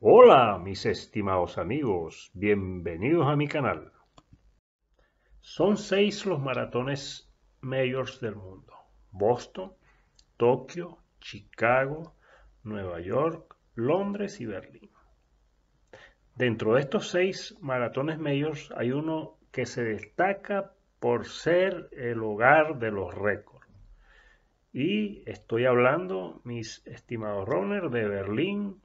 Hola mis estimados amigos, bienvenidos a mi canal. Son seis los maratones mayores del mundo. Boston, Tokio, Chicago, Nueva York, Londres y Berlín. Dentro de estos seis maratones mayores hay uno que se destaca por ser el hogar de los récords. Y estoy hablando, mis estimados runners, de Berlín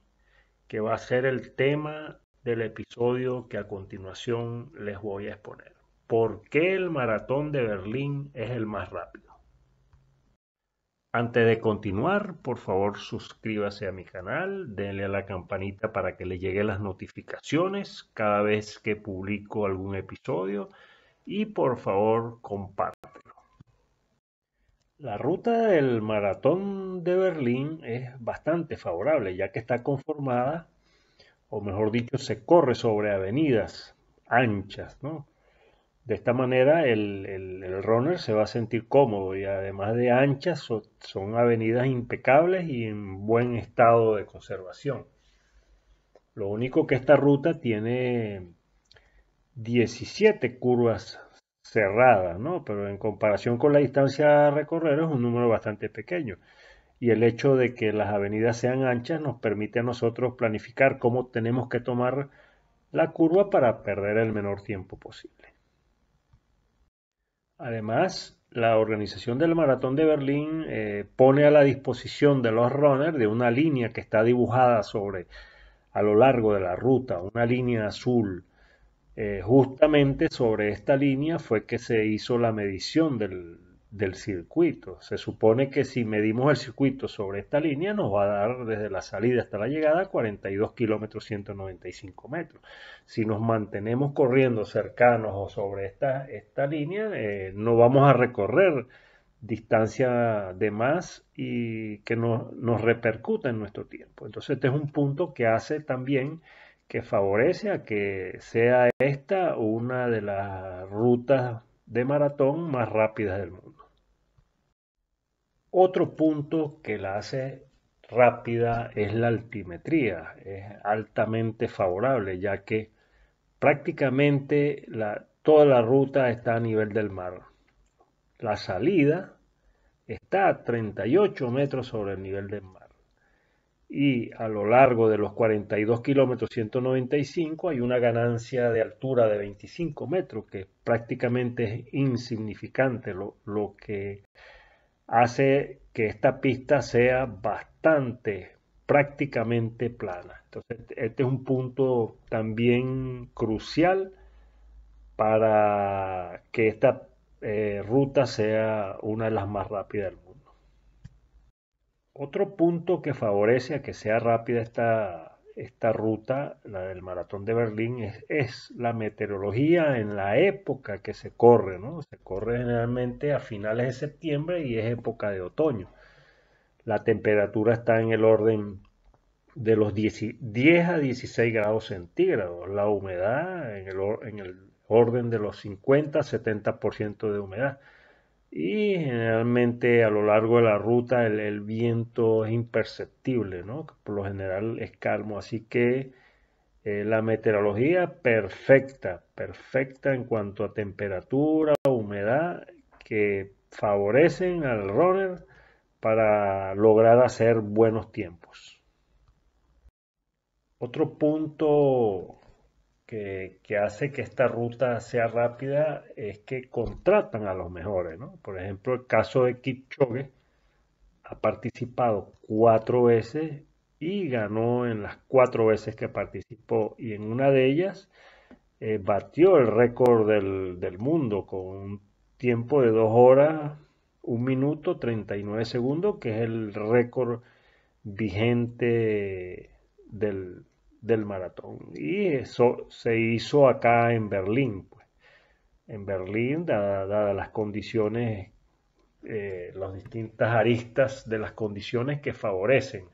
que va a ser el tema del episodio que a continuación les voy a exponer. ¿Por qué el maratón de Berlín es el más rápido? Antes de continuar, por favor suscríbase a mi canal, denle a la campanita para que le lleguen las notificaciones cada vez que publico algún episodio y por favor compártelo. La ruta del maratón de Berlín es bastante favorable, ya que está conformada, o mejor dicho, se corre sobre avenidas anchas, ¿no? De esta manera el, runner se va a sentir cómodo y además de anchas son, son avenidas impecables y en buen estado de conservación. Lo único que esta ruta tiene 17 curvas cerrada, ¿no? Pero en comparación con la distancia a recorrer es un número bastante pequeño. Y el hecho de que las avenidas sean anchas nos permite a nosotros planificar cómo tenemos que tomar la curva para perder el menor tiempo posible. Además, la organización del Maratón de Berlín eh, pone a la disposición de los runners de una línea que está dibujada sobre a lo largo de la ruta, una línea azul eh, justamente sobre esta línea fue que se hizo la medición del, circuito. Se supone que si medimos el circuito sobre esta línea nos va a dar desde la salida hasta la llegada 42 kilómetros 195 metros. Si nos mantenemos corriendo cercanos o sobre esta, esta línea, eh, no vamos a recorrer distancia de más y que nos repercuta en nuestro tiempo. Entonces este es un punto que hace también que favorece a que sea esta una de las rutas de maratón más rápidas del mundo. Otro punto que la hace rápida es la altimetría, es altamente favorable ya que prácticamente toda la ruta está a nivel del mar. La salida está a 38 metros sobre el nivel del mar y a lo largo de los 42 kilómetros 195 hay una ganancia de altura de 25 metros, que prácticamente es insignificante, lo, que hace que esta pista sea bastante, prácticamente plana. Entonces, este es un punto también crucial para que esta eh, ruta sea una de las más rápidas del mundo. Otro punto que favorece a que sea rápida esta, ruta, la del maratón de Berlín, es, la meteorología en la época que se corre, ¿no? Se corre generalmente a finales de septiembre y es época de otoño. La temperatura está en el orden de los 10, a 16 grados centígrados. La humedad en el, en el orden de los 50-70% de humedad y generalmente a lo largo de la ruta el, viento es imperceptible, ¿no? por lo general es calmo, así que eh, la meteorología perfecta, perfecta en cuanto a temperatura, humedad, que favorecen al runner para lograr hacer buenos tiempos. Otro punto que, hace que esta ruta sea rápida es que contratan a los mejores, ¿no? Por ejemplo, el caso de Kipchoge ha participado cuatro veces y ganó en las cuatro veces que participó y en una de ellas eh, batió el récord del, del mundo con un tiempo de dos horas, un minuto, 39 segundos, que es el récord vigente del, del maratón. Y eso se hizo acá en Berlín. Pues. En Berlín, dadas dada las condiciones, eh, las distintas aristas de las condiciones que favorecen.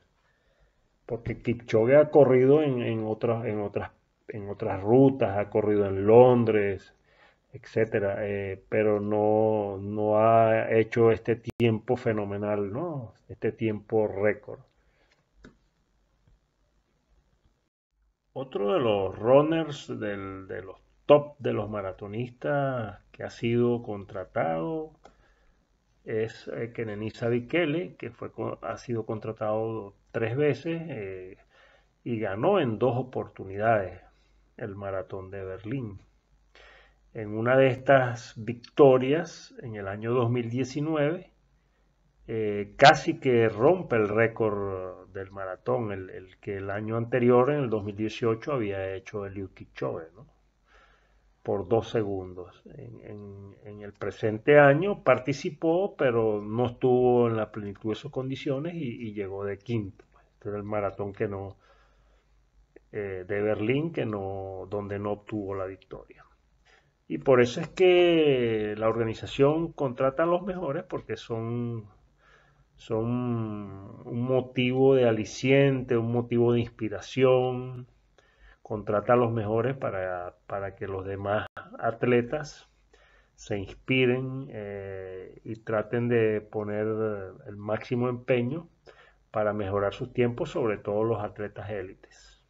Porque Kipchoge ha corrido en, en, otras, en, otras, en otras rutas, ha corrido en Londres, etcétera, eh, pero no, no ha hecho este tiempo fenomenal, ¿no? Este tiempo récord. Otro de los runners, de los top de los maratonistas que ha sido contratado es eh, Kenenisa Bikele, que fue, ha sido contratado tres veces eh, y ganó en dos oportunidades el maratón de Berlín. En una de estas victorias, en el año 2019, eh, casi que rompe el récord del maratón, el, que el año anterior, en el 2018, había hecho el Yuki ¿no? por dos segundos. En, el presente año participó, pero no estuvo en la plenitud de sus condiciones y, llegó de quinto. Este es el maratón que no eh, de Berlín, que no, donde no obtuvo la victoria. Y por eso es que la organización contrata a los mejores, porque son son un motivo de aliciente, un motivo de inspiración. Contrata a los mejores para, que los demás atletas se inspiren eh, y traten de poner el máximo empeño para mejorar sus tiempos, sobre todo los atletas élites.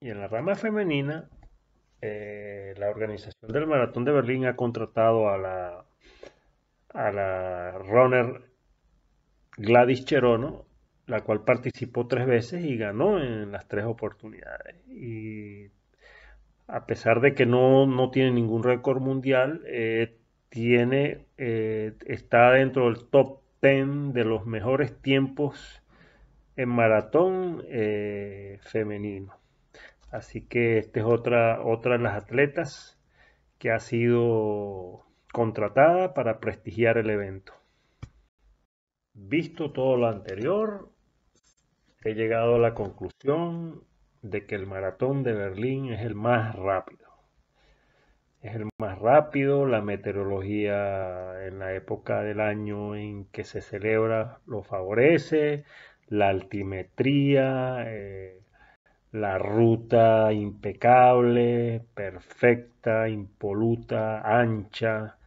Y en la rama femenina, eh, la organización del Maratón de Berlín ha contratado a la a la runner Gladys Cherono, la cual participó tres veces y ganó en las tres oportunidades. Y a pesar de que no, tiene ningún récord mundial, eh, tiene, eh, está dentro del top 10 de los mejores tiempos en maratón eh, femenino. Así que esta es otra, otra de las atletas que ha sido contratada para prestigiar el evento. Visto todo lo anterior, he llegado a la conclusión de que el maratón de Berlín es el más rápido. Es el más rápido, la meteorología en la época del año en que se celebra lo favorece, la altimetría, eh, la ruta impecable, perfecta, impoluta, ancha,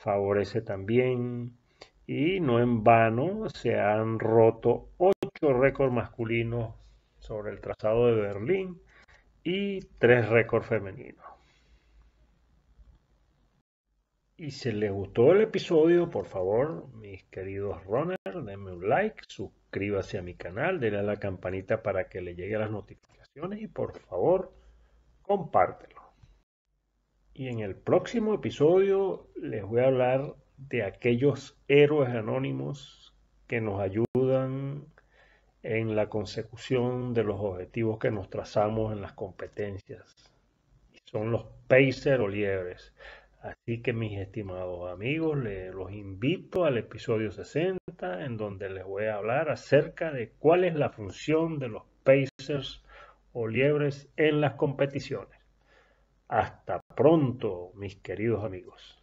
favorece también. Y no en vano se han roto 8 récords masculinos sobre el trazado de Berlín y tres récords femeninos. Y si les gustó el episodio, por favor, mis queridos runners, denme un like, suscríbase a mi canal, denle a la campanita para que le lleguen las notificaciones y por favor, compártelo. Y en el próximo episodio les voy a hablar de aquellos héroes anónimos que nos ayudan en la consecución de los objetivos que nos trazamos en las competencias. Son los Pacer o liebres. Así que mis estimados amigos, los invito al episodio 60 en donde les voy a hablar acerca de cuál es la función de los Pacers o liebres en las competiciones. Hasta pronto, mis queridos amigos.